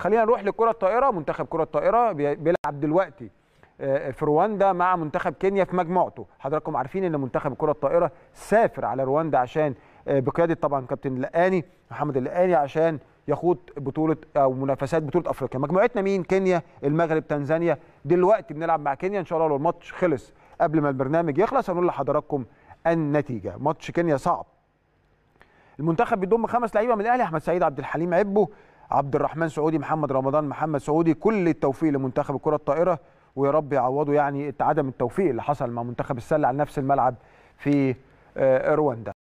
خلينا نروح لكره الطائره منتخب كره الطائره بيلعب دلوقتي آه، في رواندا مع منتخب كينيا في مجموعته حضراتكم عارفين ان منتخب كره الطائره سافر على رواندا عشان آه، بقياده طبعا كابتن لقاني محمد اللقاني عشان يخوض بطوله او منافسات بطوله افريقيا مجموعتنا مين كينيا المغرب تنزانيا دلوقتي بنلعب مع كينيا ان شاء الله لو الماتش خلص قبل ما البرنامج يخلص هنقول لحضراتكم النتيجه ماتش كينيا صعب المنتخب بيضم خمس لعيبه من الاهلي احمد سعيد عبد الحليم عبو عبد الرحمن سعودي محمد رمضان محمد سعودي كل التوفيق لمنتخب الكره الطائره ويا رب يعوضوا يعني عدم التوفيق اللي حصل مع منتخب السله على نفس الملعب في آه، رواندا